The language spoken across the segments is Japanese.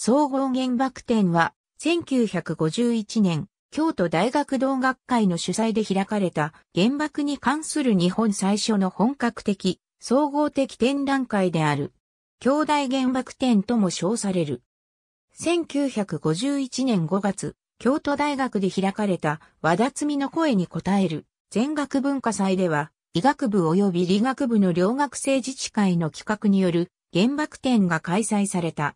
総合原爆展は、1951年、京都大学同学会の主催で開かれた原爆に関する日本最初の本格的、総合的展覧会である。京大原爆展とも称される。1951年5月、京都大学で開かれた和田摘みの声に応える全学文化祭では、医学部及び理学部の両学生自治会の企画による原爆展が開催された。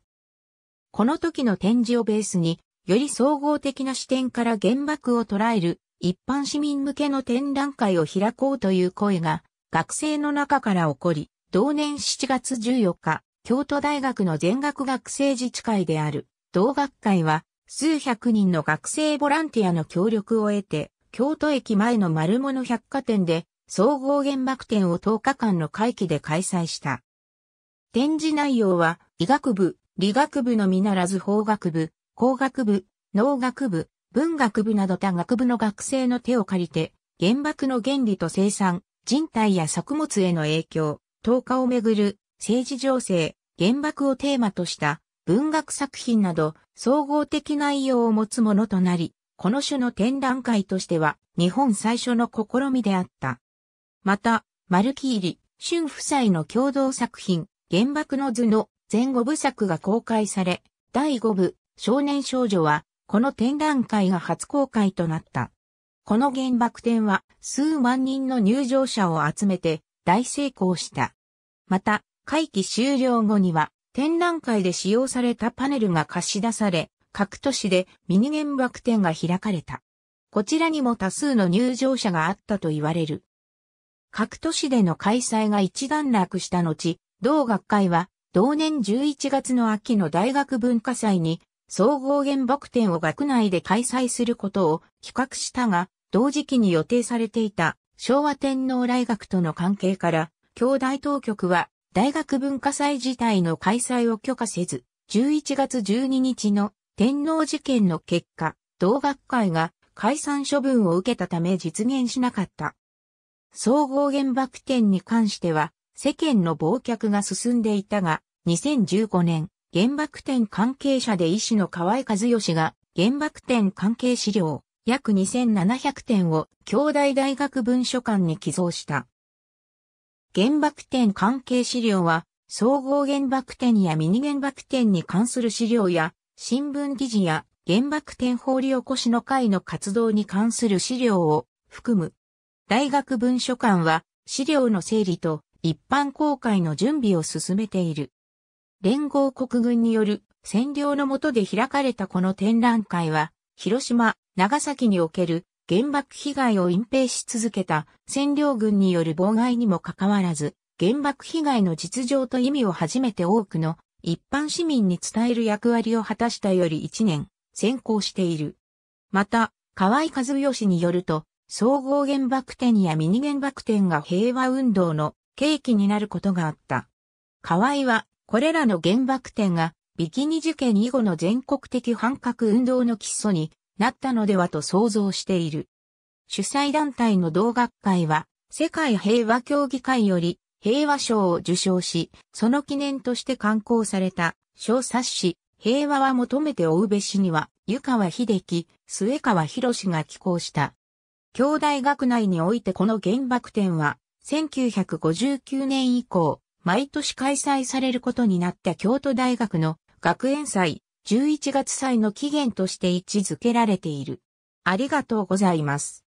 この時の展示をベースに、より総合的な視点から原爆を捉える一般市民向けの展覧会を開こうという声が学生の中から起こり、同年7月14日、京都大学の全学学生自治会である同学会は数百人の学生ボランティアの協力を得て、京都駅前の丸物百貨店で総合原爆展を10日間の会期で開催した。展示内容は医学部、理学部のみならず法学部、工学部、農学部、文学部など他学部の学生の手を借りて、原爆の原理と生産、人体や作物への影響、投下をめぐる政治情勢、原爆をテーマとした文学作品など総合的内容を持つものとなり、この種の展覧会としては日本最初の試みであった。また、マルキーリ、春夫妻の共同作品、原爆の図の全5部作が公開され、第5部、少年少女は、この展覧会が初公開となった。この原爆展は、数万人の入場者を集めて、大成功した。また、会期終了後には、展覧会で使用されたパネルが貸し出され、各都市でミニ原爆展が開かれた。こちらにも多数の入場者があったと言われる。各都市での開催が一段落した後、同学会は同年11月の秋の大学文化祭に総合原爆展を学内で開催することを企画したが、同時期に予定されていた昭和天皇大学との関係から、京大当局は大学文化祭自体の開催を許可せず、11月12日の天皇事件の結果、同学会が解散処分を受けたため実現しなかった。総合原爆展に関しては、世間の忘却が進んでいたが、2015年、原爆展関係者で医師の河合和義が、原爆展関係資料、約2700点を京大大学文書館に寄贈した。原爆展関係資料は、総合原爆展やミニ原爆展に関する資料や、新聞記事や原爆展放り起こしの会の活動に関する資料を含む。大学文書館は資料の整理と一般公開の準備を進めている。連合国軍による占領の下で開かれたこの展覧会は、広島、長崎における原爆被害を隠蔽し続けた占領軍による妨害にもかかわらず、原爆被害の実情と意味を初めて多くの一般市民に伝える役割を果たしたより1年先行している。また、河合和義によると、総合原爆展やミニ原爆展が平和運動の契機になることがあった。河合は、これらの原爆点が、ビキニ事件以後の全国的反核運動の基礎になったのではと想像している。主催団体の同学会は、世界平和協議会より平和賞を受賞し、その記念として刊行された小冊子、平和は求めて追うべしには、湯川秀樹、末川博が寄稿した。兄弟学内においてこの原爆展は、1959年以降、毎年開催されることになった京都大学の学園祭、11月祭の起源として位置づけられている。ありがとうございます。